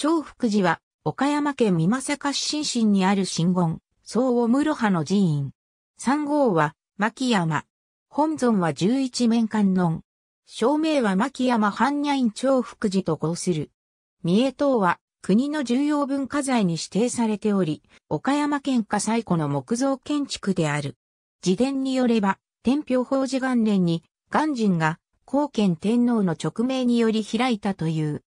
長福寺は、岡山県美正市新進にある神言、総を室派の寺院。三号は、牧山。本尊は十一面観音。正名は牧山般若院長福寺と合する。三重塔は、国の重要文化財に指定されており、岡山県下最古の木造建築である。自伝によれば、天平法寺元年に、元人が、高賢天皇の勅命により開いたという。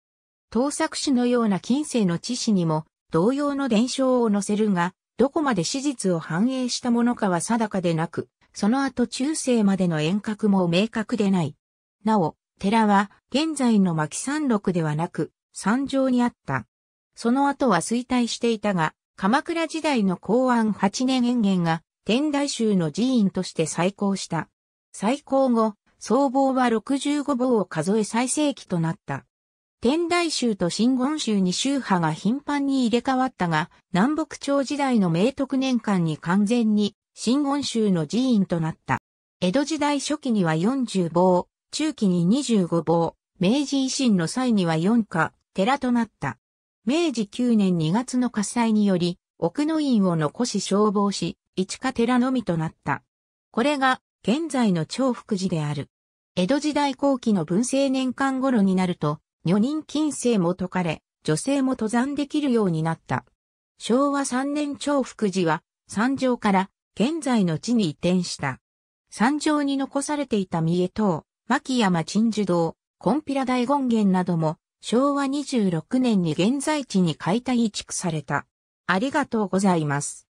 盗作詞のような近世の知史にも同様の伝承を載せるが、どこまで史実を反映したものかは定かでなく、その後中世までの遠隔も明確でない。なお、寺は現在の牧山麓ではなく、山上にあった。その後は衰退していたが、鎌倉時代の公安8年延元が天台宗の寺院として再興した。再興後、僧帽は65房を数え最盛期となった。天台宗と真言宗に宗派が頻繁に入れ替わったが、南北朝時代の明徳年間に完全に真言宗の寺院となった。江戸時代初期には40坊、中期に25坊、明治維新の際には4家、寺となった。明治9年2月の火災により、奥の院を残し消防し、一家寺のみとなった。これが、現在の長福寺である。江戸時代後期の文政年間頃になると、女人禁制も解かれ、女性も登山できるようになった。昭和3年長福寺は、山上から現在の地に移転した。山上に残されていた三重島、牧山鎮守堂、コンピラ大権現なども、昭和26年に現在地に解体移築された。ありがとうございます。